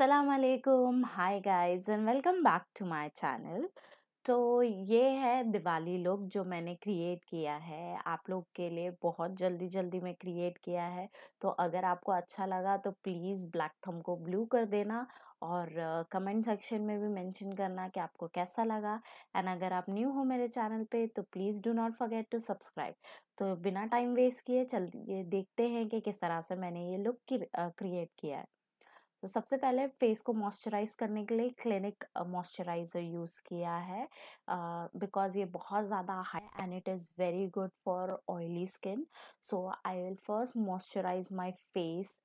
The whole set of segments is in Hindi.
असलकुम hi guys and welcome back to my channel तो ये है दिवाली लुक जो मैंने क्रिएट किया है आप लोग के लिए बहुत जल्दी जल्दी मैं क्रिएट किया है तो अगर आपको अच्छा लगा तो प्लीज़ ब्लैक थम को ब्लू कर देना और कमेंट uh, सेक्शन में भी मेंशन करना कि आपको कैसा लगा एंड अगर आप न्यू हो मेरे चैनल पे तो please do not forget to subscribe तो बिना टाइम वेस्ट किए चल ये देखते हैं कि किस तरह से मैंने ये लुक क्रिएट किया है तो सबसे पहले फेस को मॉइस्चराइज करने के लिए क्लिनिक मॉइस्चराइज़र यूज़ किया है बिकॉज ये बहुत ज़्यादा high and it is very good for oily skin so I will first moisturize my face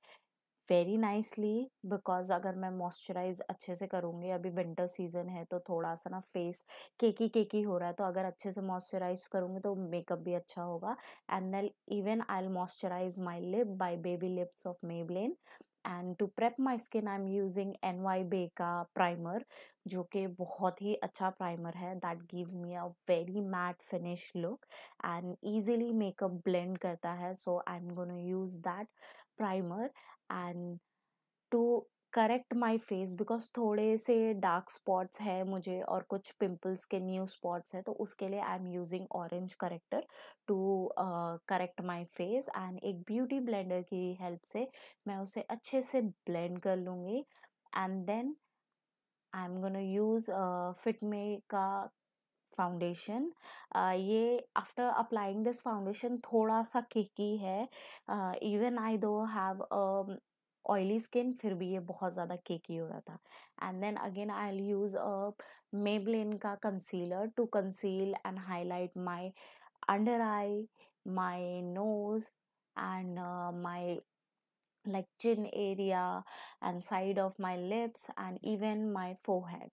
very nicely because अगर मैं मॉइस्चराइज अच्छे से करूँगी अभी विंटर सीजन है तो थोड़ा सा ना फेस केकी केकी हो रहा है तो अगर अच्छे से मॉइस्चराइज करूँगी तो मेकअप भी अच्छा होगा and then even I'll moisturize my lip by baby lips of Maybelline and to prep my skin I am using N Y Bae का प्राइमर जो कि बहुत ही अच्छा प्राइमर है that gives me a very matte finish look and easily makeup blend करता है so I am gonna use that primer and to correct my face because थोड़े से डार्क स्पॉट्स हैं मुझे और कुछ पिम्पल्स के न्यू स्पॉट्स हैं तो उसके लिए I am using orange corrector to correct my face and एक ब्यूटी ब्लेंडर की हेल्प से मैं उसे अच्छे से ब्लेंड कर लूँगी and then I am gonna use Fit Me का फाउंडेशन ये आफ्टर अप्लाइंग दिस फाउंडेशन थोड़ा सा किकी है इवन आई दो हैव ऑयली स्किन फिर भी ये बहुत ज़्यादा केकी हो रहा था and then again I'll use Maybelline का concealer to conceal and highlight my under eye my nose and my chin area and side of my lips and and my uh, my forehead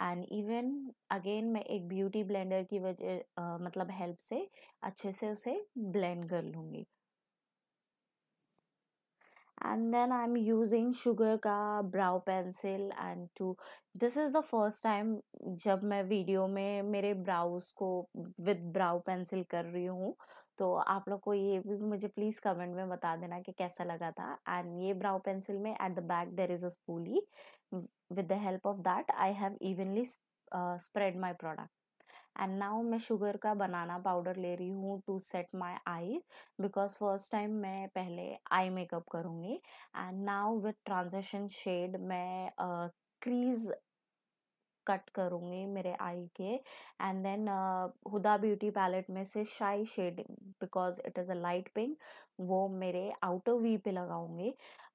and even again मैं एक ब्यूटी ब्लेंडर की वजह uh, मतलब हेल्प से अच्छे से उसे ब्लेंड कर लूँगी and then i'm using sugar ka brow pencil and to this is the first time जब मैं वीडियो में मेरे ब्राउज को विद ब्राउ पेंसिल कर रही हूँ तो आप लोग को ये भी मुझे प्लीज़ कमेंट में बता देना कि कैसा लगा था एंड ये ब्राउ पेंसिल में at the back there is a spoolie with the help of that I have evenly spread my product and now मैं शुगर का बनाना पाउडर ले रही हूँ to set my eyes because first time मैं पहले आई मेकअप करूँगी and now with transition shade मैं क्रीज कट करूँगी मेरे आई के and then Huda Beauty palette में से shy shade because it is a light pink वो मेरे आउटर वी पे लगाऊंगी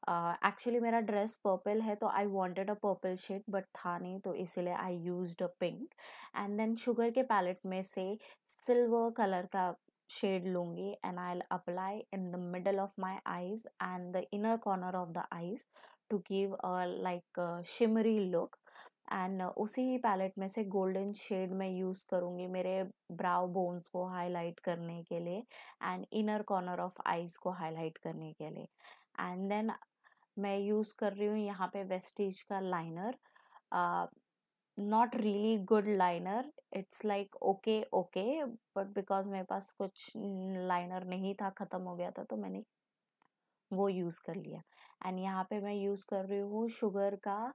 एक्चुअली uh, मेरा ड्रेस पर्पल है तो I wanted a purple shade but था नहीं तो इसीलिए I used a pink and then Sugar के पैलेट में से सिल्वर कलर का शेड लूँगी and I apply in the middle of my eyes and the inner corner of the eyes to give a like shimmery look and उसी ही पैलेट में से गोल्डन शेड मैं यूज़ करूँगी मेरे ब्राउ बोन्स को हाईलाइट करने के लिए and inner corner of eyes को हाईलाइट करने के लिए एंड देन मैं यूज़ कर रही हूँ यहाँ पे वेस्टिज का liner not really good liner it's like okay okay but because मेरे पास कुछ लाइनर नहीं था ख़त्म हो गया था तो मैंने वो यूज़ कर लिया एंड यहाँ पे मैं यूज़ कर रही हूँ शुगर का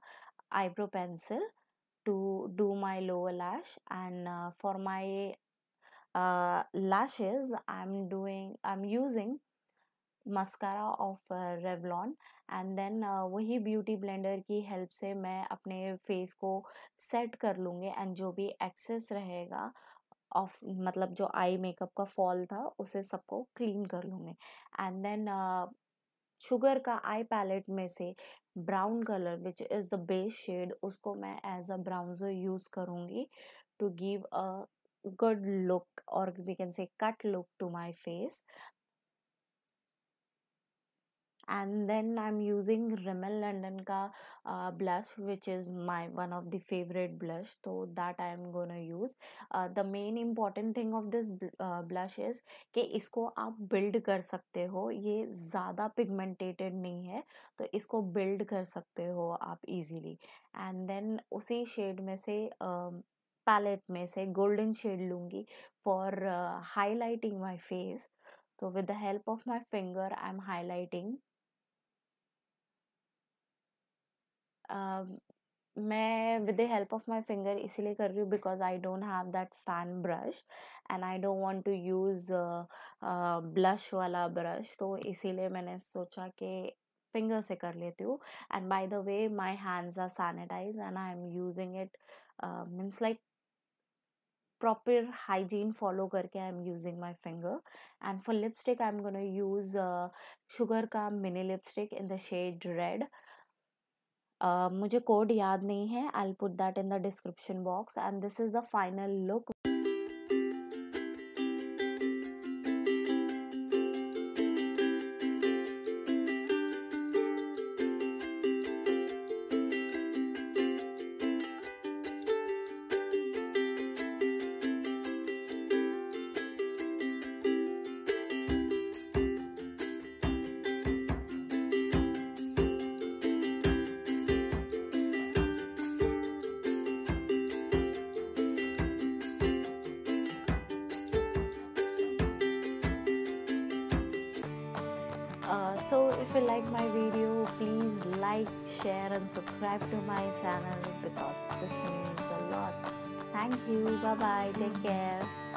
eyebrow pencil to do my lower lash and uh, for my uh, lashes I'm doing I'm using mascara of uh, Revlon and then uh, wahi beauty blender ki help se main apne face ko set kar lungi and jo bhi excess रहेगा ऑफ मतलब जो आई मेकअप का फॉल था उसे सबको क्लीन कर लूँगी एंड देन शुगर का आई पैलेट में से brown colour which is the base shade उसको मैं एज अ ब्राउजर यूज़ करूँगी to give a good look और we can say cut look to my face and then I am using Rimmel London का blush which is my one of the favourite blush तो that I am gonna use the main important thing of this blush is कि इसको आप बिल्ड कर सकते हो ये ज़्यादा पिगमेंटेटेड नहीं है तो इसको बिल्ड कर सकते हो आप ईजीली एंड देन उसी शेड में से पैलेट um, uh, में से गोल्डन शेड लूँगी for highlighting my face तो So with the help of my finger, I'm highlighting Um, मैं with the help of my finger इसीलिए कर रही हूँ because I don't have that fan brush and I don't want to use blush वाला ब्रश तो इसीलिए मैंने सोचा कि फिंगर से कर लेती हूँ and by the way my hands are sanitize and I am using it means like proper hygiene follow करके I am using my finger and for lipstick I am gonna use Sugar का mini lipstick in the shade red मुझे कोड याद नहीं है I put that in the description box and this is the final look Uh, so if you like my video please like share and subscribe to my channel because this means a lot thank you bye bye take care